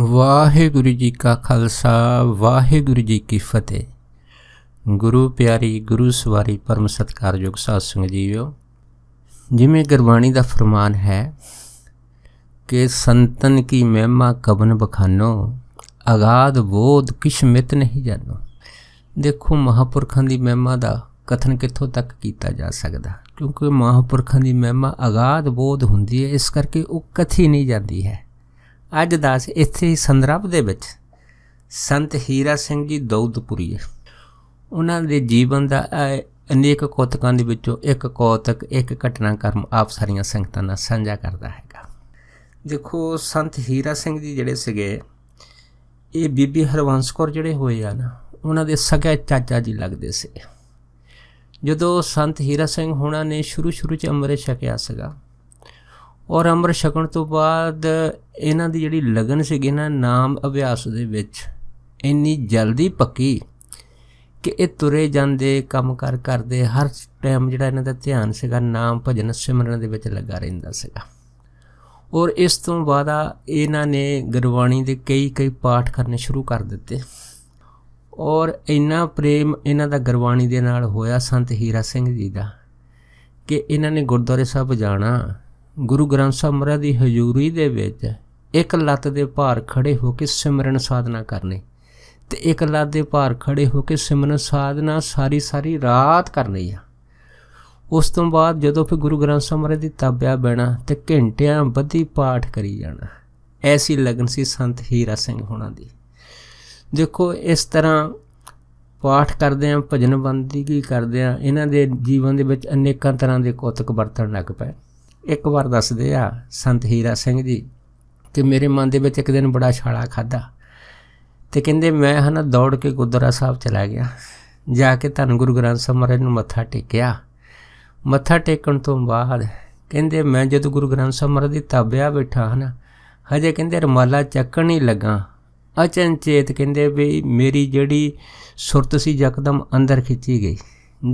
ਵਾਹਿਗੁਰੂ ਜੀ ਕਾ ਖਾਲਸਾ ਵਾਹਿਗੁਰੂ ਜੀ ਕੀ ਫਤਿਹ ਗੁਰੂ ਪਿਆਰੀ ਗੁਰੂ ਸਵਾਰੀ ਪਰਮ ਸਤਕਾਰਯੋਗ ਸਾਧ ਸੰਗਤ ਜੀਓ ਜਿਵੇਂ ਗੁਰਬਾਣੀ ਦਾ ਫਰਮਾਨ ਹੈ ਕਿ ਸੰਤਨ ਕੀ ਮਹਿਮਾ ਕਬਨ ਬਖਾਨੋ ਅਗਾਧ ਬੋਧ ਕਿਛ ਮਿਤ ਨਹੀਂ ਜਾਨੋ ਦੇਖੋ ਮਹਾਪੁਰਖਾਂ ਦੀ ਮਹਿਮਾ ਦਾ ਕਥਨ ਕਿੱਥੋਂ ਤੱਕ ਕੀਤਾ ਜਾ ਸਕਦਾ ਕਿਉਂਕਿ ਮਹਾਪੁਰਖਾਂ ਦੀ ਮਹਿਮਾ ਅਗਾਧ ਬੋਧ ਹੁੰਦੀ ਹੈ ਇਸ ਕਰਕੇ ਉਹ ਕਥੀ ਨਹੀਂ ਜਾਂਦੀ ਹੈ ਅੱਜ ਦਾ ਇੱਥੇ ਸੰਦਰਭ ਦੇ ਵਿੱਚ ਸੰਤ ਹੀਰਾ ਸਿੰਘ ਜੀ ਦੌਦਪੁਰੀ ਉਹਨਾਂ ਦੇ ਜੀਵਨ ਦਾ ਅਨੇਕ ਕੋਤਕਾਂ ਦੇ ਵਿੱਚੋਂ ਇੱਕ ਕੋਤਕ ਇੱਕ ਘਟਨਾ ਕਰਮ ਆਪ ਸਾਰੀਆਂ ਸੰਗਤਾਂ ਨਾਲ ਸਾਂਝਾ ਕਰਦਾ ਹੈਗਾ ਦੇਖੋ ਸੰਤ ਹੀਰਾ ਸਿੰਘ ਜੀ ਜਿਹੜੇ ਸੀਗੇ ਇਹ ਬੀਬੀ ਹਰਵੰਸ ਕੌਰ ਜਿਹੜੇ ਹੋਏ ਆ ਨਾ ਉਹਨਾਂ ਦੇ ਸਗੇ ਚਾਚਾ ਜੀ ਲੱਗਦੇ ਸੀ ਜਦੋਂ ਸੰਤ ਹੀਰਾ ਸਿੰਘ ਹੋਣਾ ਨੇ ਸ਼ੁਰੂ ਸ਼ੁਰੂ ਚ ਅੰਮ੍ਰਿਤ ਛਕਿਆ ਸੀਗਾ ਔਰ ਅਮਰ ਛਕਣ ਤੋਂ ਬਾਅਦ ਇਹਨਾਂ ਦੀ ਜਿਹੜੀ ਲਗਨ ਸੀਗੀ ਨਾ ਨਾਮ ਅਭਿਆਸ ਦੇ ਵਿੱਚ ਇੰਨੀ ਜਲਦੀ ਪੱਕੀ ਕਿ ਇਹ ਤੁਰੇ ਜਾਂਦੇ ਕੰਮ ਕਰ ਕਰਦੇ ਹਰ ਟਾਈਮ ਜਿਹੜਾ ਇਹਨਾਂ ਦਾ ਧਿਆਨ ਸੀਗਾ ਨਾਮ ਭਜਨ ਸਿਮਰਨ ਦੇ ਵਿੱਚ ਲੱਗਾ ਰਹਿੰਦਾ ਸੀਗਾ ਔਰ ਇਸ ਤੋਂ ਬਾਅਦ ਇਹਨਾਂ ਨੇ ਗੁਰਬਾਣੀ ਦੇ ਕਈ ਕਈ ਪਾਠ ਕਰਨੇ ਸ਼ੁਰੂ ਕਰ ਦਿੱਤੇ ਔਰ ਇੰਨਾ ਪ੍ਰੇਮ ਇਹਨਾਂ ਦਾ ਗੁਰਬਾਣੀ ਦੇ ਨਾਲ ਹੋਇਆ ਸੰਤ ਹੀਰਾ ਸਿੰਘ ਜੀ ਦਾ ਕਿ ਇਹਨਾਂ ਨੇ ਗੁਰਦੁਆਰੇ ਸਾਹਿਬ ਜਾਣਾ ਗੁਰੂ ਗ੍ਰੰਥ ਸਾਹਿਬ ਮਹਾਰਾਜ ਦੀ ਹਜ਼ੂਰੀ ਦੇ ਵਿੱਚ ਇੱਕ ਲੱਤ ਦੇ ਭਾਰ ਖੜੇ ਹੋ ਕੇ ਸਿਮਰਨ ਸਾਧਨਾ ਕਰਨੀ ਤੇ ਇੱਕ ਲੱਤ ਦੇ ਭਾਰ ਖੜੇ ਹੋ ਕੇ ਸਿਮਰਨ ਸਾਧਨਾ ਸਾਰੀ ਸਾਰੀ ਰਾਤ ਕਰਨੀ ਆ ਉਸ ਤੋਂ ਬਾਅਦ ਜਦੋਂ ਫਿਰ ਗੁਰੂ ਗ੍ਰੰਥ ਸਾਹਿਬ ਮਹਾਰਾਜ ਦੀ ਤਾਬਿਆ ਬਹਿਣਾ ਤੇ ਘੰਟਿਆਂ ਬੱਧੀ ਪਾਠ ਕਰੀ ਜਾਣਾ ਐਸੀ ਲਗਨ ਸੀ ਸੰਤ ਹੀਰਾ ਸਿੰਘ ਹੋਣਾ ਦੀ ਦੇਖੋ ਇਸ ਤਰ੍ਹਾਂ ਪਾਠ ਕਰਦੇ ਆ ਭਜਨ ਬੰਦੀ ਕੀ ਕਰਦੇ ਆ ਇਹਨਾਂ ਦੇ ਜੀਵਨ ਦੇ ਵਿੱਚ ਅਨੇਕਾਂ ਤਰ੍ਹਾਂ ਦੇ ਕੋਤਕ ਵਰਤਣ ਲੱਗ ਪਏ ਇੱਕ ਵਾਰ ਦੱਸਦੇ ਆ ਸੰਤ ਹੀਰਾ ਸਿੰਘ ਜੀ ਕਿ ਮੇਰੇ ਮਨ ਦੇ ਵਿੱਚ ਇੱਕ ਦਿਨ ਬੜਾ ਛਾਲਾ ਖਾਦਾ ਤੇ ਕਹਿੰਦੇ ਮੈਂ ਹਨ ਦੌੜ ਕੇ ਗੁਰਦੁਆਰਾ ਸਾਹਿਬ ਚਲਾ ਗਿਆ ਜਾ ਕੇ ਧੰਨ ਗੁਰੂ ਗ੍ਰੰਥ ਸਾਹਿਬ ਮਹਾਰਾਜ ਨੂੰ ਮੱਥਾ ਟੇਕਿਆ ਮੱਥਾ ਟੇਕਣ ਤੋਂ ਬਾਅਦ ਕਹਿੰਦੇ ਮੈਂ ਜਦ ਗੁਰੂ ਗ੍ਰੰਥ ਸਾਹਿਬ ਮਹਾਰਾਜ ਦੀ ਤਾਬਿਆ ਬੈਠਾ ਹਨ ਹਜੇ ਕਹਿੰਦੇ ਰਮਾਲਾ ਚੱਕਣ ਹੀ ਲੱਗਾ ਅਚਨਚੇਤ ਕਹਿੰਦੇ ਵੀ ਮੇਰੀ ਜਿਹੜੀ ਸੁਰਤ ਸੀ ਯਕਦਮ ਅੰਦਰ ਖਿੱਚੀ ਗਈ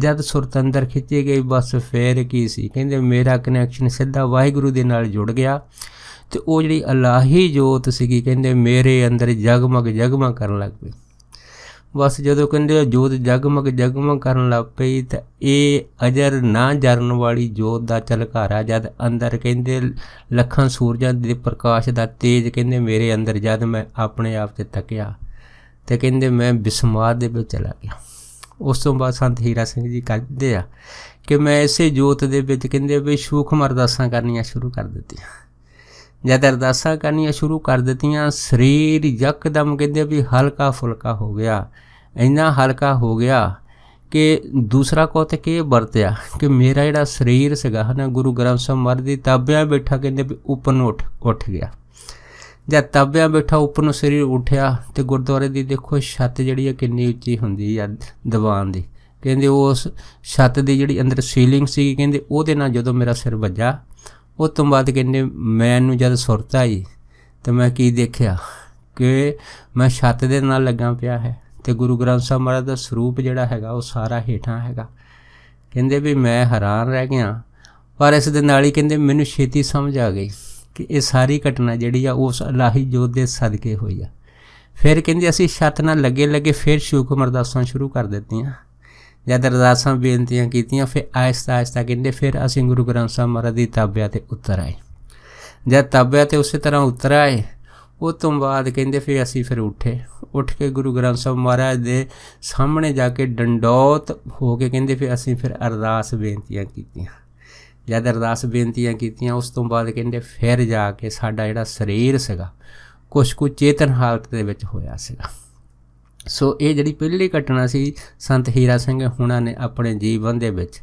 ਜਦ ਸੁਰਤੰਦਰ ਖਿੱਚੀ ਗਈ ਬਸ ਫੇਰ ਕੀ ਸੀ ਕਹਿੰਦੇ ਮੇਰਾ ਕਨੈਕਸ਼ਨ ਸਿੱਧਾ ਵਾਹਿਗੁਰੂ ਦੇ ਨਾਲ ਜੁੜ ਗਿਆ ਤੇ ਉਹ ਜਿਹੜੀ ਅਲਾਹੀ ਜੋਤ ਸੀਗੀ ਕਹਿੰਦੇ ਮੇਰੇ ਅੰਦਰ ਜਗਮਗ ਜਗਮਾ ਕਰਨ ਲੱਗ ਪਈ ਬਸ ਜਦੋਂ ਕਹਿੰਦੇ ਜੋਤ ਜਗਮਗ ਜਗਮਾ ਕਰਨ ਲੱਗ ਪਈ ਤਾਂ ਇਹ ਅਜਰ ਨਾ ਜਰਨ ਵਾਲੀ ਜੋਤ ਦਾ ਚਲਕਾਰਾ ਜਦ ਅੰਦਰ ਕਹਿੰਦੇ ਲੱਖਾਂ ਸੂਰਜਾਂ ਦੇ ਪ੍ਰਕਾਸ਼ ਦਾ ਤੇਜ ਕਹਿੰਦੇ ਮੇਰੇ ਅੰਦਰ ਜਦ ਮੈਂ ਆਪਣੇ ਆਪ ਤੇ ਤੱਕਿਆ ਤੇ ਕਹਿੰਦੇ ਮੈਂ ਬਿਸਮਾਰ ਦੇ ਵਿੱਚ ਚਲਾ ਗਿਆ ਉਸ ਤੋਂ ਬਾਅਦ ਸੰਤ ਹੀਰਾ ਸਿੰਘ ਜੀ ਕਹਿੰਦੇ ਆ ਕਿ ਮੈਂ ਇਸੇ ਜੋਤ ਦੇ ਵਿੱਚ ਕਹਿੰਦੇ ਵੀ ਸ਼ੂਖਮ ਅਰਦਾਸਾਂ ਕਰਨੀਆਂ ਸ਼ੁਰੂ ਕਰ ਦਿੱਤੀਆਂ ਜਦ ਅਰਦਾਸਾਂ ਕਰਨੀਆਂ ਸ਼ੁਰੂ ਕਰ ਦਿੱਤੀਆਂ ਸਰੀਰ ਯਕਦਮ ਕਹਿੰਦੇ ਵੀ ਹਲਕਾ ਫੁਲਕਾ ਹੋ ਗਿਆ ਇੰਨਾ ਹਲਕਾ ਹੋ ਗਿਆ ਕਿ ਦੂਸਰਾ ਕੌਤਕ ਇਹ ਵਰਤਿਆ ਕਿ ਮੇਰਾ ਜਿਹੜਾ ਸਰੀਰ ਸਗਾ ਹਨ ਗੁਰੂ ਗ੍ਰੰਥ ਸਾਹਿਬ ਮਰਦੀ ਤਾਬਿਆ ਬੈਠਾ ਕਹਿੰਦੇ ਵੀ ਉੱਪਰ ਨੂੰ ਉੱਠ ਗਿਆ ਜਦ ਤਬਿਆ ਬੈਠਾ ਉੱਪਰ ਨੂੰ ਸਰੀਰ ਉੱਠਿਆ ਤੇ ਗੁਰਦੁਆਰੇ ਦੀ ਦੇਖੋ ਛੱਤ ਜਿਹੜੀ ਹੈ ਕਿੰਨੀ ਉੱਚੀ ਹੁੰਦੀ ਹੈ ਦੀਵਾਨ ਦੀ ਕਹਿੰਦੇ ਉਸ ਛੱਤ ਦੀ ਜਿਹੜੀ ਅੰਦਰ ਸੀਲਿੰਗ ਸੀ ਕਹਿੰਦੇ ਉਹਦੇ ਨਾਲ ਜਦੋਂ ਮੇਰਾ ਸਿਰ ਵੱਜਾ ਉਸ ਤੋਂ ਬਾਅਦ ਕਹਿੰਦੇ ਮੈਨੂੰ ਜਦ ਸੁਰਤ ਆਈ ਤੇ ਮੈਂ ਕੀ ਦੇਖਿਆ ਕਿ ਮੈਂ ਛੱਤ ਦੇ ਨਾਲ ਲੱਗਾ ਪਿਆ ਹੈ ਤੇ ਗੁਰੂ ਗ੍ਰੰਥ ਸਾਹਿਬ ਮਹਾਰਾਜ ਦਾ ਸਰੂਪ ਜਿਹੜਾ ਹੈਗਾ ਉਹ ਸਾਰਾ ਹੀਠਾਂ ਹੈਗਾ ਕਹਿੰਦੇ ਵੀ ਮੈਂ ਹੈਰਾਨ ਰਹਿ ਗਿਆ ਪਰ ਇਸ ਦੇ ਨਾਲ ਹੀ ਕਹਿੰਦੇ ਮੈਨੂੰ ਛੇਤੀ ਸਮਝ ਆ ਗਈ ਕਿ ਇਹ ਸਾਰੀ ਘਟਨਾ ਜਿਹੜੀ ਆ ਉਸ ਇਲਾਹੀ ਜੋਤ ਦੇ ਸਦਕੇ ਹੋਈ ਆ ਫਿਰ ਕਹਿੰਦੇ ਅਸੀਂ ਛੱਤ ਨਾਲ ਲੱਗੇ ਲੱਗੇ ਫਿਰ ਸ਼ੂਖ ਮਰਦਾਸਾਂ ਸ਼ੁਰੂ ਕਰ ਦਿੱਤੀਆਂ ਜਦ ਅਰਦਾਸਾਂ ਬੇਨਤੀਆਂ ਕੀਤੀਆਂ ਫਿਰ ਆਇਸਤਾ ਆਇਸਤਾ ਕਹਿੰਦੇ ਫਿਰ ਅਸੀਂ ਗੁਰੂ ਗ੍ਰੰਥ ਸਾਹਿਬ ਮਹਾਰਾਜ ਦੀ ਤਾਬਿਆ ਤੇ ਉਤਰ ਆਏ ਜਦ ਤਾਬਿਆ ਤੇ ਉਸੇ ਤਰ੍ਹਾਂ ਉਤਰ ਆਏ ਉਹ ਤੋਂ ਬਾਅਦ ਕਹਿੰਦੇ ਫਿਰ ਅਸੀਂ ਫਿਰ ਉੱਠੇ ਉੱਠ ਕੇ ਗੁਰੂ ਗ੍ਰੰਥ ਸਾਹਿਬ ਮਹਾਰਾਜ ਦੇ ਸਾਹਮਣੇ ਜਾ ਕੇ ਡੰਡੋਤ ਹੋ ਕੇ ਕਹਿੰਦੇ ਫਿਰ ਅਸੀਂ ਫਿਰ ਅਰਦਾਸ ਬੇਨਤੀਆਂ ਕੀਤੀਆਂ ਜਦ ਅਰਦਾਸ ਬੇਨਤੀਆਂ ਕੀਤੀਆਂ ਉਸ ਤੋਂ ਬਾਅਦ ਕਹਿੰਦੇ ਫਿਰ ਜਾ ਕੇ ਸਾਡਾ ਜਿਹੜਾ ਸਰੀਰ ਸੀਗਾ ਕੁਝ ਕੁ ਚੇਤਨ ਹਾਲਤ ਦੇ ਵਿੱਚ ਹੋਇਆ ਸੀਗਾ ਸੋ ਇਹ ਜਿਹੜੀ ਪਹਿਲੀ ਘਟਨਾ ਸੀ ਸੰਤ ਹੀਰਾ ਸਿੰਘ ਹੁਣਾਂ ਨੇ ਆਪਣੇ ਜੀਵਨ ਦੇ ਵਿੱਚ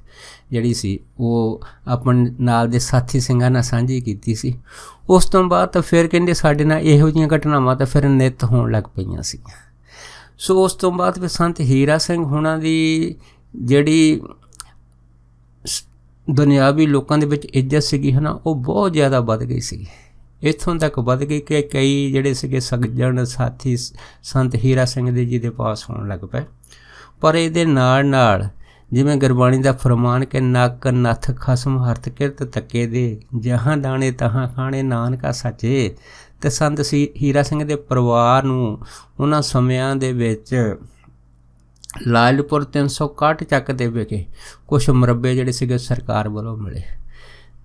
ਜਿਹੜੀ ਸੀ ਉਹ ਆਪਣੇ ਨਾਲ ਦੇ ਸਾਥੀ ਸਿੰਘਾਂ ਨਾਲ ਸਾਂਝੀ ਕੀਤੀ ਸੀ ਉਸ ਤੋਂ ਬਾਅਦ ਤਾਂ ਫਿਰ ਕਹਿੰਦੇ ਸਾਡੇ ਨਾਲ ਇਹੋ ਜਿਹੀਆਂ ਘਟਨਾਵਾਂ ਤਾਂ ਫਿਰ ਨਿਤ ਹੋਣ ਲੱਗ ਪਈਆਂ ਸੀ ਸੋ ਉਸ ਤੋਂ ਬਾਅਦ ਵੀ ਸੰਤ ਹੀਰਾ ਸਿੰਘ ਹੁਣਾਂ ਦੀ ਜਿਹੜੀ ਦੁਨਿਆਵੀ ਲੋਕਾਂ ਦੇ ਵਿੱਚ ਇੱਜ਼ਤ ਸੀਗੀ ਹਨਾ ਉਹ ਬਹੁਤ ਜ਼ਿਆਦਾ ਵੱਧ ਗਈ ਸੀ ਇਥੋਂ ਤੱਕ ਵੱਧ ਗਈ ਕਿ ਕਈ ਜਿਹੜੇ ਸੀਗੇ ਸਗਜਣ ਸਾਥੀ ਸੰਤ ਹੀਰਾ ਸਿੰਘ ਦੇ ਜੀ ਦੇ ਪਾਸ ਹੋਣ ਲੱਗ ਪਏ ਪਰ ਇਹਦੇ ਨਾਲ ਨਾਲ ਜਿਵੇਂ ਗੁਰਬਾਣੀ ਦਾ ਫਰਮਾਨ ਕਿ ਨੱਕ ਨਥ ਖਸਮ ਹਰਤ ਕਿਰਤ ਤੱਕੇ ਦੇ ਜਹਾਂ ਦਾਣੇ ਤਹਾਂ ਖਾਣੇ ਨਾਨਕਾ ਸੱਚੇ ਤੇ ਸੰਤ ਸੀ ਹੀਰਾ ਸਿੰਘ ਦੇ ਪਰਿਵਾਰ ਨੂੰ ਉਹਨਾਂ ਸਮਿਆਂ ਦੇ ਵਿੱਚ ਲਾਲਪੁਰ 361 ਚੱਕ ਦੇ ਵਿਖੇ ਕੁਝ ਮਰਬੇ ਜਿਹੜੇ ਸੀਗੇ ਸਰਕਾਰ ਵੱਲੋਂ ਮਿਲੇ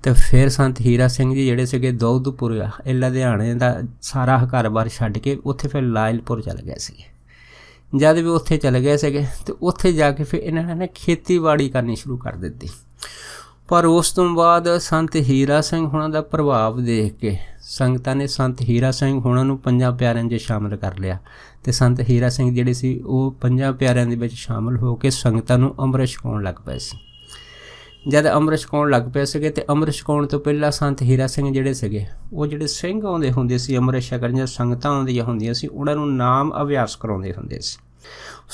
ਤੇ ਫਿਰ ਸੰਤ ਹੀਰਾ ਸਿੰਘ ਜੀ ਜਿਹੜੇ ਸੀਗੇ ਦੌਦਪੁਰ ਆ ਇਹ ਲੁਧਿਆਣੇ ਦਾ ਸਾਰਾ ਘਰ-ਬਾਰ ਛੱਡ ਕੇ ਉੱਥੇ ਫਿਰ ਲਾਇਲਪੁਰ ਚਲੇ ਗਏ ਸੀਗੇ ਜਦ ਵੀ ਉੱਥੇ ਚਲੇ ਗਏ ਸੀਗੇ ਤੇ ਉੱਥੇ ਜਾ ਕੇ ਫਿਰ ਇਹਨਾਂ ਨੇ ਖੇਤੀਬਾੜੀ ਕਰਨੀ ਸ਼ੁਰੂ ਕਰ ਦਿੱਤੀ ਪਰ ਉਸ ਤੋਂ ਬਾਅਦ ਸੰਤ ਹੀਰਾ ਸਿੰਘ ਹੁਣਾਂ ਦਾ ਪ੍ਰਭਾਵ ਦੇਖ ਕੇ ਸੰਗਤਾਂ ਨੇ ਸੰਤ ਹੀਰਾ ਸਿੰਘ ਹੁਣਾਂ ਨੂੰ ਪੰਜਾਂ ਪਿਆਰਿਆਂ 'ਚ ਸ਼ਾਮਲ ਕਰ ਲਿਆ ਤੇ ਸੰਤ ਹੀਰਾ ਸਿੰਘ ਜਿਹੜੇ ਸੀ ਉਹ ਪੰਜਾਂ ਪਿਆਰਿਆਂ ਦੇ ਵਿੱਚ ਸ਼ਾਮਲ ਹੋ ਕੇ ਸੰਗਤਾਂ ਨੂੰ ਅੰਮ੍ਰਿਤ ਛਕਾਉਣ ਲੱਗ ਪਏ ਸੀ ਜਦ ਅੰਮ੍ਰਿਤ ਛਕਾਉਣ ਲੱਗ ਪਏ ਸੀਗੇ ਤੇ ਅੰਮ੍ਰਿਤ ਛਕਾਉਣ ਤੋਂ ਪਹਿਲਾਂ ਸੰਤ ਹੀਰਾ ਸਿੰਘ ਜਿਹੜੇ ਸੀਗੇ ਉਹ ਜਿਹੜੇ ਸਿੰਘ ਆਉਂਦੇ ਹੁੰਦੇ ਸੀ ਅੰਮ੍ਰਿਤ ਛਕਣ ਜਾਂ ਸੰਗਤਾਂ ਆਉਂਦੀਆਂ ਹੁੰਦੀਆਂ ਸੀ ਉਹਨਾਂ ਨੂੰ ਨਾਮ ਅਭਿਆਸ ਕਰਾਉਂਦੇ ਹੁੰਦੇ ਸੀ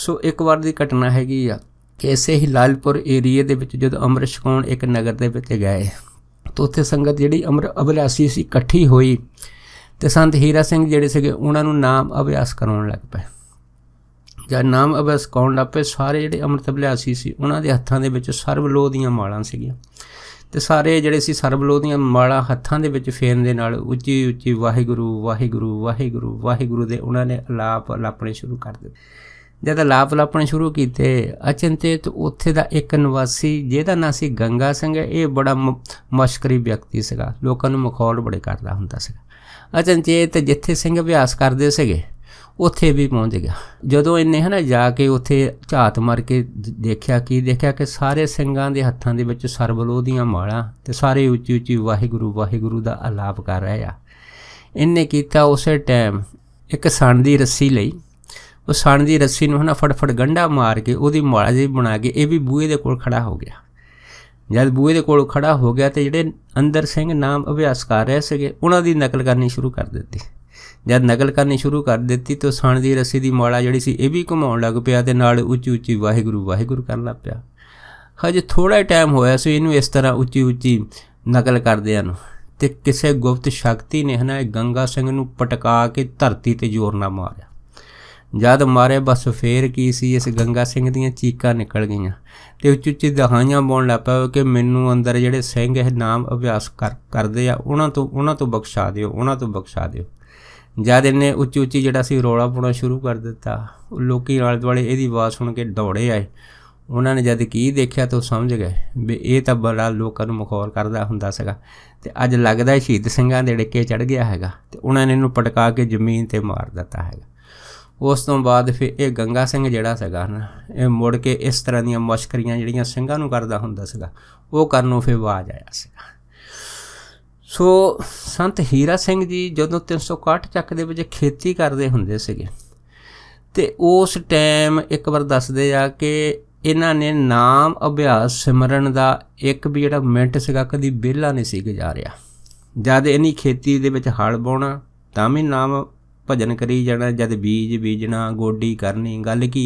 ਸੋ ਇੱਕ ਵਾਰ ਦੀ ਘਟਨਾ ਹੈਗੀ ਆ ਕਿ ਇਸੇ ਹੀ ਲਾਲਪੁਰ ਏਰੀਏ ਦੇ ਵਿੱਚ ਜਦ ਅੰਮ੍ਰਿਤ ਛਕਾਉਣ ਇੱਕ ਨਗਰ ਦੇ ਵਿੱਚ ਗਏ ਤਾਂ ਉੱਥੇ ਸੰਗਤ ਜਿਹੜੀ ਅਮਰ ਅਭਿਲਾਸੀ ਸੀ ਇਕੱਠੀ ਹੋਈ ਤੇ ਸੰਤ ਹੀਰਾ ਸਿੰਘ ਜਿਹੜੇ ਸੀਗੇ ਉਹਨਾਂ ਨੂੰ ਨਾਮ ਅਭਿਆਸ ਕਰਾਉਣ ਲੱਗ ਪਏ ਜਦ ਨਾਮ ਅਭਿਆਸ ਕਰਾਉਣ ਲੱਗ ਪਏ ਸਾਰੇ ਜਿਹੜੇ ਅਮਰ ਅਭਿਲਾਸੀ ਸੀ ਉਹਨਾਂ ਦੇ ਹੱਥਾਂ ਦੇ ਵਿੱਚ ਸਰਬ ਲੋਹ ਦੀਆਂ ਮਾਲਾਂ ਸੀਗੀਆਂ ਤੇ ਸਾਰੇ ਜਿਹੜੇ ਸੀ ਸਰਬ ਲੋਹ ਦੀਆਂ ਮਾਲਾਂ ਹੱਥਾਂ ਦੇ ਵਿੱਚ ਫੇਰਨ ਦੇ ਨਾਲ ਉੱਚੀ ਉੱਚੀ ਵਾਹਿਗੁਰੂ ਵਾਹਿਗੁਰੂ ਵਾਹਿਗੁਰੂ ਵਾਹਿਗੁਰੂ ਦੇ ਉਹਨਾਂ ਨੇ ਆਲਾਪ ਲਾਪਣੇ ਸ਼ੁਰੂ ਕਰ ਦਿੱਤੇ ਜਦ ਲਾਭ ਲਾਪਣ ਸ਼ੁਰੂ ਕੀਤੇ ਅਚੰਤੇਤ ਉੱਥੇ ਦਾ ਇੱਕ ਨਿਵਾਸੀ ਜਿਹਦਾ ਨਾਂ ਸੀ ਗੰਗਾ ਸਿੰਘ ਇਹ ਬੜਾ ਮਸ਼ਕਰੀ ਵਿਅਕਤੀ ਸੀਗਾ ਲੋਕਾਂ ਨੂੰ ਮਖੌਲ ਬੜੇ ਕਰਦਾ ਹੁੰਦਾ ਸੀਗਾ ਅਚੰਤੇਤ ਜਿੱਥੇ ਸਿੰਘ ਅਭਿਆਸ ਕਰਦੇ ਸੀਗੇ ਉੱਥੇ ਵੀ ਪਹੁੰਚ ਗਿਆ ਜਦੋਂ ਇਹਨੇ ਹਨਾ ਜਾ ਕੇ ਉੱਥੇ ਝਾਤ ਮਾਰ ਕੇ ਦੇਖਿਆ ਕੀ ਦੇਖਿਆ ਕਿ ਸਾਰੇ ਸਿੰਘਾਂ ਦੇ ਹੱਥਾਂ ਦੇ ਵਿੱਚ ਸਰਬਲੋ ਦੀਆਂ ਮਾਲਾ ਤੇ ਸਾਰੇ ਉੱਚੀ ਉੱਚੀ ਵਾਹਿਗੁਰੂ ਵਾਹਿਗੁਰੂ ਦਾ ਆਲਾਪ ਕਰ ਰਹੇ ਆ ਇਹਨੇ ਕੀਤਾ ਉਸੇ ਟਾਈਮ ਇੱਕ ਸਣ ਦੀ ਰੱਸੀ ਲਈ ਉਹ ਸਣ ਦੀ ਰੱਸੀ ਨੂੰ ਹਨਾ ਫਟਫਟ ਗੰਡਾ ਮਾਰ ਕੇ ਉਹਦੀ ਮਾਲਾ ਜੀ ਬਣਾ ਕੇ ਇਹ ਵੀ ਬੂਏ ਦੇ ਕੋਲ ਖੜਾ ਹੋ ਗਿਆ ਜਦ ਬੂਏ ਦੇ ਕੋਲ ਖੜਾ ਹੋ ਗਿਆ ਤੇ ਜਿਹੜੇ ਅੰਦਰ ਸਿੰਘ ਨਾਮ ਅਭਿਆਸ ਕਰ ਰਹੇ ਸੀਗੇ ਉਹਨਾਂ ਦੀ ਨਕਲ ਕਰਨੀ ਸ਼ੁਰੂ ਕਰ ਦਿੱਤੀ ਜਦ ਨਕਲ ਕਰਨੀ ਸ਼ੁਰੂ ਕਰ ਦਿੱਤੀ ਤਾਂ ਸਣ ਦੀ ਰੱਸੀ ਦੀ ਮਾਲਾ ਜਿਹੜੀ ਸੀ ਇਹ ਵੀ ਘੁਮਾਉਣ ਲੱਗ ਪਿਆ ਤੇ ਨਾਲ ਉੱਚੀ ਉੱਚੀ ਵਾਹਿਗੁਰੂ ਵਾਹਿਗੁਰੂ ਕਰਨ ਲੱਗ ਪਿਆ ਹਜੇ ਥੋੜਾ ਟਾਈਮ ਹੋਇਆ ਸੀ ਇਹਨੂੰ ਇਸ ਤਰ੍ਹਾਂ ਉੱਚੀ ਉੱਚੀ ਨਕਲ ਕਰਦਿਆਂ ਨੂੰ ਤੇ ਕਿਸੇ ਗੁਪਤ ਸ਼ਕਤੀ ਨੇ ਹਨਾ ਇਹ ਗੰਗਾ ਸਿੰਘ ਨੂੰ ਪਟਕਾ ਕੇ ਧਰਤੀ ਤੇ ਜ਼ੋਰ ਨਾਲ ਮਾਰਿਆ ਜਦ ਮਾਰੇ ਬਸ ਫੇਰ ਕੀ ਸੀ ਇਸ ਗੰਗਾ ਸਿੰਘ ਦੀਆਂ ਚੀਕਾਂ ਨਿਕਲ ਗਈਆਂ ਤੇ ਉੱਚ ਉੱਚੀ ਦਹਾਈਆਂ ਬੋਣ ਲੱਗ ਪਿਆ ਕਿ ਮੈਨੂੰ ਅੰਦਰ ਜਿਹੜੇ ਸਿੰਘ ਇਹ ਨਾਮ ਅਭਿਆਸ ਕਰਦੇ ਆ ਉਹਨਾਂ ਤੋਂ ਉਹਨਾਂ ਤੋਂ ਬਖਸ਼ਾ ਦਿਓ ਉਹਨਾਂ ਤੋਂ ਬਖਸ਼ਾ ਦਿਓ ਜਦ ਇਹਨੇ ਉੱਚ ਉੱਚੀ ਜਿਹੜਾ ਸੀ ਰੋਲਾ ਪਾਉਣਾ ਸ਼ੁਰੂ ਕਰ ਦਿੱਤਾ ਲੋਕੀ ਨਾਲ ਦੁਆਲੇ ਇਹਦੀ ਆਵਾਜ਼ ਸੁਣ ਕੇ ਦੌੜੇ ਆਏ ਉਹਨਾਂ ਨੇ ਜਦ ਕੀ ਦੇਖਿਆ ਤਾਂ ਸਮਝ ਗਏ ਵੀ ਇਹ ਤਾਂ ਬੜਾ ਲੋਕਾਂ ਨੂੰ ਮਖੌਲ ਕਰਦਾ ਹੁੰਦਾ ਸੀਗਾ ਤੇ ਅੱਜ ਲੱਗਦਾ ਸ਼ਹੀਦ ਸਿੰਘਾਂ ਦੇ ਡਿੱਕੇ ਚੜ ਗਿਆ ਹੈਗਾ ਤੇ ਉਹਨਾਂ ਨੇ ਇਹਨੂੰ ਪਟਕਾ ਕੇ ਜ਼ਮੀਨ ਤੇ ਮਾਰ ਦਿੱਤਾ ਹੈਗਾ ਉਸ ਤੋਂ ਬਾਅਦ ਫਿਰ ਇਹ ਗੰਗਾ ਸਿੰਘ ਜਿਹੜਾ ਸੀਗਾ ਨਾ ਇਹ ਮੁੜ ਕੇ ਇਸ ਤਰ੍ਹਾਂ ਦੀਆਂ ਮਸ਼ਕਰੀਆਂ ਜਿਹੜੀਆਂ ਸਿੰਘਾਂ ਨੂੰ ਕਰਦਾ ਹੁੰਦਾ ਸੀਗਾ ਉਹ ਕਰਨੋਂ ਫਿਰ ਆਵਾਜ਼ ਆਇਆ ਸੀਗਾ ਸੋ ਸੰਤ ਹੀਰਾ ਸਿੰਘ ਜੀ ਜਦੋਂ 361 ਚੱਕ ਦੇ ਵਿੱਚ ਖੇਤੀ ਕਰਦੇ ਹੁੰਦੇ ਸੀਗੇ ਤੇ ਉਸ ਟਾਈਮ ਇੱਕ ਵਾਰ ਦੱਸਦੇ ਆ ਕਿ ਇਹਨਾਂ ਨੇ ਨਾਮ ਅਭਿਆਸ ਸਿਮਰਨ ਦਾ ਇੱਕ ਵੀ ਜਿਹੜਾ ਮਿੰਟ ਸੀਗਾ ਕਦੀ ਵਿਹਲਾ ਨਹੀਂ ਸੀ ਗੁਜ਼ਾਰਿਆ ਜਦ ਇਹਨੀ ਖੇਤੀ ਦੇ ਵਿੱਚ ਹਲ ਬਾਉਣਾ ਤਾਂ ਵੀ ਨਾਮ ਭਜਨ ਕਰੀ ਜਾਣਾ ਜਦ ਬੀਜ ਬੀਜਣਾ ਗੋਡੀ ਕਰਨੀ ਗੱਲ ਕੀ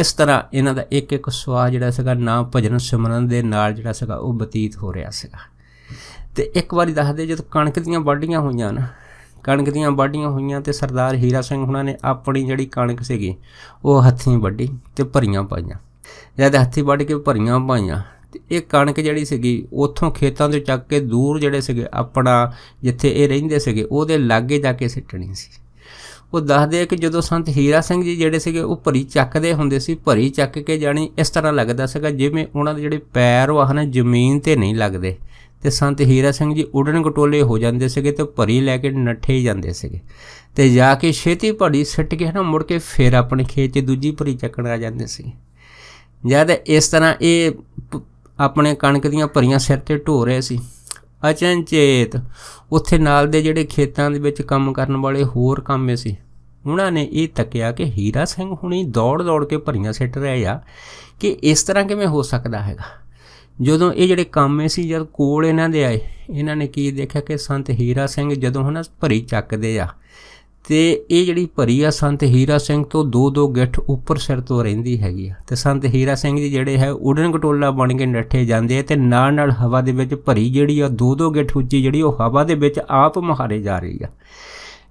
ਇਸ ਤਰ੍ਹਾਂ ਇਹਨਾਂ ਦਾ ਇੱਕ ਇੱਕ ਸਵਾ ਜਿਹੜਾ ਸੀਗਾ ਨਾਮ ਭਜਨ ਸਿਮਰਨ ਦੇ ਨਾਲ ਜਿਹੜਾ ਸੀਗਾ ਉਹ ਬਤੀਤ ਹੋ ਰਿਹਾ ਸੀਗਾ ਤੇ ਇੱਕ ਵਾਰੀ ਦੱਸਦੇ ਜਦ ਕਣਕ ਦੀਆਂ ਵਾਢੀਆਂ ਹੋਈਆਂ ਨਾ ਕਣਕ ਦੀਆਂ ਵਾਢੀਆਂ ਹੋਈਆਂ ਤੇ ਸਰਦਾਰ ਹੀਰਾ ਸਿੰਘ ਹੁਣਾਂ ਨੇ ਆਪਣੀ ਜਿਹੜੀ ਕਣਕ ਸੀਗੀ ਉਹ ਹੱਥੀਂ ਵੱਢੀ ਤੇ ਭਰੀਆਂ ਪਾਈਆਂ ਜਦ ਹੱਥੀਂ ਵੱਢ ਕੇ ਭਰੀਆਂ ਪਾਈਆਂ ਤੇ ਇਹ ਕਣਕ ਜਿਹੜੀ ਸੀਗੀ ਉੱਥੋਂ ਖੇਤਾਂ ਤੋਂ ਚੱਕ ਕੇ ਦੂਰ ਜਿਹੜੇ ਸੀਗੇ ਆਪਣਾ ਜਿੱਥੇ ਇਹ ਰਹਿੰਦੇ ਸੀਗੇ ਉਹਦੇ ਲਾਗੇ ਜਾ ਕੇ ਸਿੱਟਣੀ ਸੀ ਉਹ ਦੱਸਦੇ ਆ ਕਿ ਜਦੋਂ ਸੰਤ ਹੀਰਾ ਸਿੰਘ ਜੀ ਜਿਹੜੇ ਸੀਗੇ ਉਹ ਭਰੀ ਚੱਕਦੇ ਹੁੰਦੇ ਸੀ ਭਰੀ ਚੱਕ ਕੇ ਜਾਣੀ ਇਸ ਤਰ੍ਹਾਂ ਲੱਗਦਾ ਸੀਗਾ ਜਿਵੇਂ ਉਹਨਾਂ ਦੇ ਜਿਹੜੇ ਪੈਰ ਉਹ ਹਨ ਜ਼ਮੀਨ ਤੇ ਨਹੀਂ ਲੱਗਦੇ ਤੇ ਸੰਤ ਹੀਰਾ ਸਿੰਘ ਜੀ ਉਡਣ ਗਟੋਲੇ ਹੋ ਜਾਂਦੇ ਸੀਗੇ ਤੇ ਭਰੀ ਲੈ ਕੇ ਨੱਠੇ ਹੀ ਜਾਂਦੇ ਸੀਗੇ ਤੇ ਜਾ ਕੇ ਛੇਤੀ ਭੜੀ ਸਿੱਟ ਕੇ ਹਨ ਮੁੜ ਕੇ ਫੇਰ ਆਪਣੇ ਖੇਤ 'ਚ ਦੂਜੀ ਭਰੀ ਚੱਕਣ ਆ ਜਾਂਦੇ ਸੀ ਜਦ ਇਸ ਤਰ੍ਹਾਂ ਇਹ ਆਪਣੇ ਕਣਕ ਦੀਆਂ ਭਰੀਆਂ ਸਿਰ ਤੇ ਢੋ ਰਹੇ ਸੀ ਅਚਨਚੇਤ ਉੱਥੇ ਨਾਲ ਦੇ ਜਿਹੜੇ ਖੇਤਾਂ ਦੇ ਵਿੱਚ ਕੰਮ ਕਰਨ ਵਾਲੇ ਹੋਰ ਕਾਮੇ ਸੀ ਉਹਨਾਂ ਨੇ ਇਹ ਤੱਕਿਆ ਕਿ ਹੀਰਾ ਸਿੰਘ ਹੁਣੀ ਦੌੜ-ਦੌੜ ਕੇ ਭਰੀਆਂ ਸਿੱਟ ਰਿਹਾ ਆ ਕਿ ਇਸ ਤਰ੍ਹਾਂ ਕਿਵੇਂ ਹੋ ਸਕਦਾ ਹੈਗਾ ਜਦੋਂ ਇਹ ਜਿਹੜੇ ਕਾਮੇ ਸੀ ਜਦ ਕੋਲ ਇਹਨਾਂ ਦੇ ਆਏ ਇਹਨਾਂ ਨੇ ਕੀ ਦੇਖਿਆ ਕਿ ਸੰਤ ਹੀਰਾ ਸਿੰਘ ਜਦੋਂ ਹਨਾ ਭਰੀ ਚੱਕਦੇ ਆ ਤੇ ਇਹ ਜਿਹੜੀ ਭਰੀ ਆ ਸੰਤ ਹੀਰਾ ਸਿੰਘ ਤੋਂ ਦੋ ਦੋ ਗਿੱਠ ਉੱਪਰ ਸਿਰ ਤੋਂ ਰਹਿੰਦੀ ਹੈਗੀ ਆ ਤੇ ਸੰਤ ਹੀਰਾ ਸਿੰਘ ਜੀ ਜਿਹੜੇ ਹੈ ਉਡਣ ਕਟੋਲਾ ਬਣ ਕੇ ਨੱਠੇ ਜਾਂਦੇ ਤੇ ਨਾਲ ਨਾਲ ਹਵਾ ਦੇ ਵਿੱਚ ਭਰੀ ਜਿਹੜੀ ਆ ਦੋ ਦੋ ਗਿੱਠ ਉੱਚੀ ਜਿਹੜੀ ਉਹ ਹਵਾ ਦੇ ਵਿੱਚ ਆਪ ਮਹਾਰੇ ਜਾ ਰਹੀ ਆ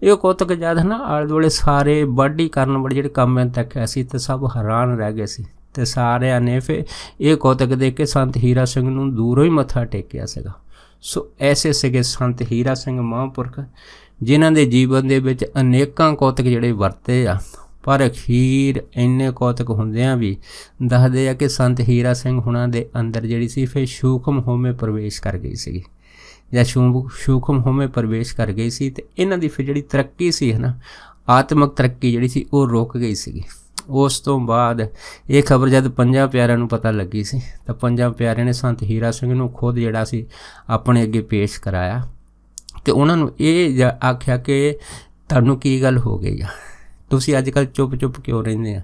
ਇਹ ਕੋਤਕ ਜਦ ਹਨਾ ਆਲੇ ਦੁਆਲੇ ਸਾਰੇ ਬਾਡੀ ਕਰਨ ਵਾਲੇ ਜਿਹੜੇ ਕੰਮ ਐਂ ਤੱਕ ਅਸੀਂ ਤੇ ਸਭ ਹੈਰਾਨ ਰਹਿ ਗਏ ਸੀ ਤੇ ਸਾਰਿਆਂ ਨੇ ਫੇ ਇਹ ਕੋਤਕ ਦੇਖ ਕੇ ਸੰਤ ਹੀਰਾ ਸਿੰਘ ਨੂੰ ਦੂਰੋਂ ਹੀ ਮੱਥਾ ਟੇਕਿਆ ਸੀਗਾ ਸੋ ਐਸੇ ਸੀਗੇ ਸੰਤ ਹੀਰਾ ਸਿੰਘ ਮਹਾਂਪੁਰਖ ਜਿਨ੍ਹਾਂ ਦੇ ਜੀਵਨ ਦੇ ਵਿੱਚ ਅਨੇਕਾਂ ਕੌਤਕ ਜਿਹੜੇ ਵਰਤੇ ਆ ਪਰ ਅਖੀਰ ਇੰਨੇ ਕੌਤਕ ਹੁੰਦਿਆਂ ਵੀ ਦੱਸਦੇ ਆ ਕਿ ਸੰਤ ਹੀਰਾ ਸਿੰਘ ਹੁਣਾਂ ਦੇ ਅੰਦਰ ਜਿਹੜੀ ਸੀ ਫਿਰ ਸ਼ੂਖਮ ਹੋਮੇ ਪ੍ਰਵੇਸ਼ ਕਰ ਗਈ ਸੀ ਜਾਂ ਸ਼ੂਖਮ ਹੋਮੇ ਪ੍ਰਵੇਸ਼ ਕਰ ਗਈ ਸੀ ਤੇ ਇਹਨਾਂ ਦੀ ਫਿਰ ਜਿਹੜੀ ਤਰੱਕੀ ਸੀ ਹਨਾ ਆਤਮਿਕ ਤਰੱਕੀ ਜਿਹੜੀ ਸੀ ਉਹ ਰੁਕ ਗਈ ਸੀ ਉਸ ਤੋਂ ਬਾਅਦ ਇਹ ਖਬਰ ਜਦ ਪੰਜਾਂ ਪਿਆਰਿਆਂ ਨੂੰ ਪਤਾ ਲੱਗੀ ਸੀ ਤਾਂ ਪੰਜਾਂ ਪਿਆਰਿਆਂ ਨੇ ਸੰਤ ਹੀਰਾ ਸਿੰਘ ਨੂੰ ਖੁਦ ਜਿਹੜਾ ਸੀ ਆਪਣੇ ਅੱਗੇ ਪੇਸ਼ ਕਰਾਇਆ ਤੇ ਉਹਨਾਂ ਨੂੰ ਇਹ ਆਖਿਆ ਕਿ ਤੁਹਾਨੂੰ ਕੀ ਗੱਲ ਹੋ ਗਈ ਆ ਤੁਸੀਂ ਅੱਜ ਕੱਲ ਚੁੱਪ-ਚੁੱਪ ਕਿਉਂ ਰਹਿੰਦੇ ਆ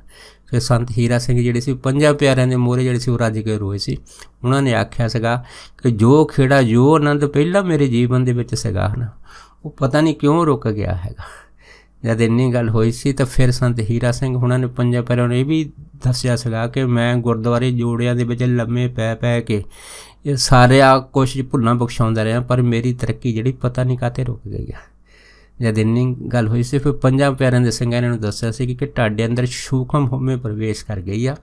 ਫਿਰ ਸੰਤ ਹੀਰਾ ਸਿੰਘ ਜਿਹੜੇ ਸੀ ਪੰਜਾਂ ਪਿਆਰਿਆਂ ਦੇ ਮੋਹਰੇ ਜਿਹੜੇ ਸੀ ਉਹ ਰਾਜ ਕੇ ਰੋਏ ਸੀ ਉਹਨਾਂ ਨੇ ਆਖਿਆ ਸੀਗਾ ਕਿ ਜੋ ਖੇੜਾ ਜੋ ਆਨੰਦ ਪਹਿਲਾਂ ਮੇਰੇ ਜੀਵਨ ਦੇ ਵਿੱਚ ਸੀਗਾ ਨਾ ਉਹ ਪਤਾ ਨਹੀਂ ਕਿਉਂ ਰੁਕ ਗਿਆ ਹੈਗਾ ਜਦ ਇੰਨੀ ਗੱਲ ਹੋਈ ਸੀ ਤਾਂ ਫਿਰ ਸੰਤ ਹੀਰਾ ਸਿੰਘ ਉਹਨਾਂ ਨੇ ਪੰਜਾਂ ਪਿਆਰਿਆਂ ਨੂੰ ਇਹ ਵੀ ਦੱਸਿਆ ਸੀਗਾ ਕਿ ਮੈਂ ਗੁਰਦੁਆਰੇ ਜੋੜਿਆਂ ਦੇ ਵਿੱਚ ਲੰਮੇ ਪੈ ਪੈ ਕੇ ਇਹ ਸਾਰਿਆ ਕੁਛ ਭੁੱਲਣਾ ਬਖਸ਼ਾਉਂਦਾ ਰਿਹਾ ਪਰ ਮੇਰੀ ਤਰੱਕੀ ਜਿਹੜੀ ਪਤਾ ਨਹੀਂ ਕਾਤੇ ਰੁਕ ਗਈ ਆ ਜਦ ਇੰਨੀ ਗੱਲ ਹੋਈ ਸੀ ਫਿਰ ਪੰਜਾਂ ਪਿਆਰਿਆਂ ਦੇ ਸੰਗਾਂ ਨੇ ਦੱਸਿਆ ਸੀ ਕਿ ਤੁਹਾਡੇ ਅੰਦਰ ਸ਼ੂਕਮ ਹੋਮੇ ਪ੍ਰਵੇਸ਼ ਕਰ ਗਈ ਆ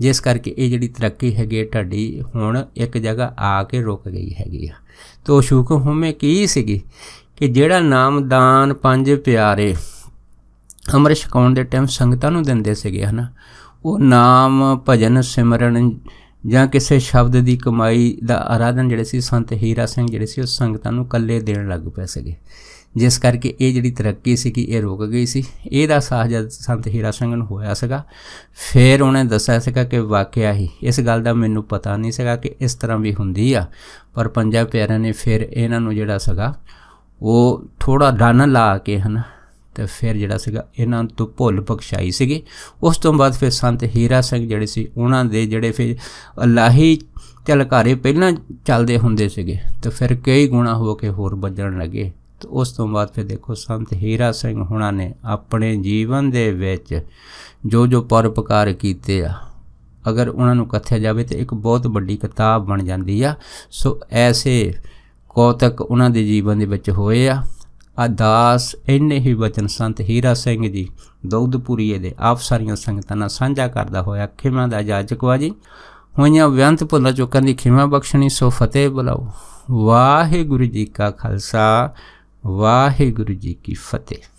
ਜਿਸ ਕਰਕੇ ਇਹ ਜਿਹੜੀ ਤਰੱਕੀ ਹੈਗੀ ਤੁਹਾਡੀ ਹੁਣ ਇੱਕ ਜਗ੍ਹਾ ਆ ਕੇ ਰੁਕ ਗਈ ਹੈਗੀ ਆ ਤੋ ਸ਼ੂਕਮ ਹੋਮੇ ਕੀ ਸੀਗੀ ਕਿ ਜਿਹੜਾ ਨਾਮਦਾਨ ਪੰਜ ਪਿਆਰੇ ਅਮਰ ਛਕਾਉਣ ਦੇ ਟਾਈਮ ਸੰਗਤਾਂ ਨੂੰ ਦਿੰਦੇ ਸੀਗੇ ਹਨਾ ਉਹ ਨਾਮ ਭਜਨ ਸਿਮਰਨ ਜਾਂ ਕਿਸੇ ਸ਼ਬਦ ਦੀ ਕਮਾਈ ਦਾ ਆਰਾਧਨ ਜਿਹੜੇ ਸੀ ਸੰਤ ਹੀਰਾ ਸਿੰਘ ਜਿਹੜੇ ਸੀ ਉਹ ਸੰਗਤਾਂ ਨੂੰ ਕੱਲੇ ਦੇਣ ਲੱਗ ਪਏ ਸੀਗੇ ਜਿਸ ਕਰਕੇ ਇਹ ਜਿਹੜੀ ਤਰੱਕੀ ਸੀ ਕਿ ਇਹ ਰੁਕ ਗਈ ਸੀ ਇਹਦਾ ਸਾਹ ਜਦ ਸੰਤ ਹੀਰਾ ਸਿੰਘ ਨੂੰ ਹੋਇਆ ਸੀਗਾ ਫਿਰ ਉਹਨੇ ਦੱਸਿਆ ਸੀਗਾ ਕਿ ਵਾਕਿਆ ਹੀ ਇਸ ਗੱਲ ਦਾ ਮੈਨੂੰ ਪਤਾ ਨਹੀਂ ਸੀਗਾ ਕਿ ਇਸ ਤਰ੍ਹਾਂ ਵੀ ਹੁੰਦੀ ਆ ਪਰ ਪੰਜਾਬ ਪਿਆਰਿਆਂ ਨੇ ਫਿਰ ਇਹਨਾਂ ਨੂੰ ਜਿਹੜਾ ਸੀਗਾ ਉਹ ਥੋੜਾ ਡਨ ਲਾ ਕੇ ਹਨ ਤੇ ਫਿਰ ਜਿਹੜਾ ਸੀਗਾ ਇਹਨਾਂ ਤੋਂ ਭੁੱਲ ਬਖਸ਼ਾਈ ਸੀਗੀ ਉਸ ਤੋਂ ਬਾਅਦ ਫਿਰ ਸੰਤ ਹੀਰਾ ਸਿੰਘ ਜਿਹੜੇ ਸੀ ਉਹਨਾਂ ਦੇ ਜਿਹੜੇ ਫਿਰ ਅਲਾਹੀ ਝਲਕਾਰੇ ਪਹਿਲਾਂ ਚੱਲਦੇ ਹੁੰਦੇ ਸੀਗੇ ਤੇ ਫਿਰ ਕਈ ਗੁਣਾ ਹੋ ਕੇ ਹੋਰ ਵੱਜਣ ਲੱਗੇ ਤੇ ਉਸ ਤੋਂ ਬਾਅਦ ਫਿਰ ਦੇਖੋ ਸੰਤ ਹੀਰਾ ਸਿੰਘ ਹੁਣਾਂ ਨੇ ਆਪਣੇ ਜੀਵਨ ਦੇ ਵਿੱਚ ਜੋ ਜੋ ਪਰਪਕਾਰ ਕੀਤੇ ਆ ਅਗਰ ਉਹਨਾਂ ਨੂੰ ਕਥਿਆ ਜਾਵੇ ਤੇ ਇੱਕ ਬਹੁਤ ਵੱਡੀ ਕਿਤਾਬ ਬਣ ਜਾਂਦੀ ਆ ਸੋ ਐਸੇ ਕੌਤਕ ਉਹਨਾਂ ਦੇ ਜੀਵਨ ਦੇ ਵਿੱਚ ਹੋਏ ਆ ਅਰਦਾਸ ਇੰਨੇ ਹੀ ਵਚਨ ਸੰਤ ਹੀਰਾ ਸਿੰਘ ਜੀ ਦੌਦਪੁਰੀਏ ਦੇ ਆਪ ਸਾਰੀਆਂ ਸੰਗਤਾਂ ਨਾਲ ਸਾਂਝਾ ਕਰਦਾ ਹੋਇਆ ਖਿਮਾ ਦਾ ਜਾਜਕ ਵਾਜੀ ਹੋਈਆਂ ਵਿਅੰਤ ਭੁੱਲਾ ਚੁੱਕਣ ਦੀ ਖਿਮਾ ਬਖਸ਼ਣੀ ਸੋ ਫਤਿਹ ਬੁਲਾਓ ਵਾਹਿਗੁਰੂ ਜੀ ਕਾ ਖਾਲਸਾ ਵਾਹਿਗੁਰੂ ਜੀ ਕੀ ਫਤਿਹ